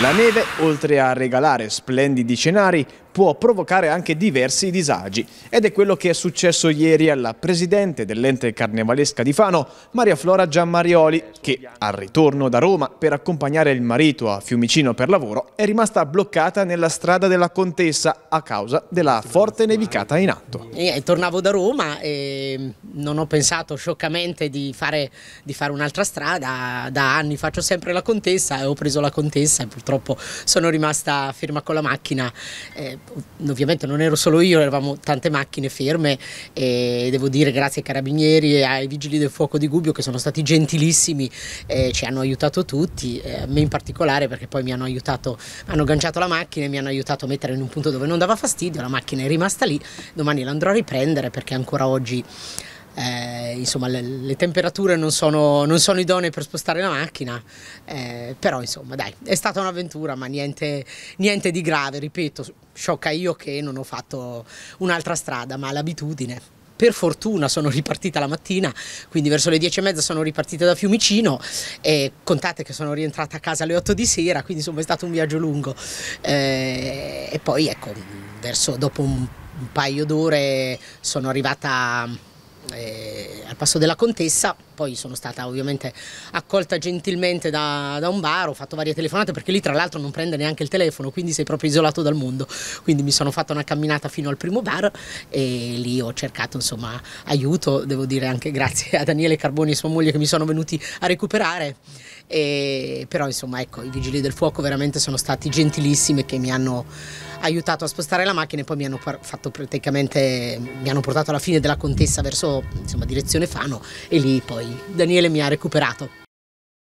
La neve, oltre a regalare splendidi scenari, può provocare anche diversi disagi ed è quello che è successo ieri alla presidente dell'ente carnevalesca di Fano, Maria Flora Giammarioli, che al ritorno da Roma per accompagnare il marito a Fiumicino per lavoro è rimasta bloccata nella strada della Contessa a causa della forte nevicata in atto. E eh, tornavo da Roma e non ho pensato scioccamente di fare, fare un'altra strada, da anni faccio sempre la Contessa e ho preso la Contessa e purtroppo sono rimasta ferma con la macchina. Eh, ovviamente non ero solo io, eravamo tante macchine ferme e devo dire grazie ai carabinieri e ai vigili del fuoco di Gubbio che sono stati gentilissimi, eh, ci hanno aiutato tutti, eh, me in particolare perché poi mi hanno aiutato, hanno agganciato la macchina e mi hanno aiutato a mettere in un punto dove non dava fastidio, la macchina è rimasta lì, domani l'andrò a riprendere perché ancora oggi eh, insomma, le, le, temperature non sono, non sono, idonee per spostare la macchina, eh, però insomma dai, è stata un'avventura ma niente, niente di grave, ripeto, sciocca io che non ho fatto un'altra strada, ma l'abitudine per fortuna sono ripartita la mattina, quindi verso le 10 e mezza sono ripartita da Fiumicino e contate che sono rientrata a casa alle 8 di sera, quindi insomma è stato un viaggio lungo. Eh, e poi ecco, verso, dopo un, un paio d'ore sono arrivata eh, al passo della contessa, poi sono stata ovviamente accolta gentilmente da, da un bar, ho fatto varie telefonate perché lì tra l'altro non prende neanche il telefono, quindi sei proprio isolato dal mondo, quindi mi sono fatta una camminata fino al primo bar e lì ho cercato insomma aiuto, devo dire anche grazie a Daniele Carboni e sua moglie che mi sono venuti a recuperare. E, però insomma ecco i vigili del fuoco veramente sono stati gentilissimi che mi hanno aiutato a spostare la macchina e poi mi hanno fatto praticamente, mi hanno portato alla fine della contessa verso insomma, direzione Fano e lì poi Daniele mi ha recuperato.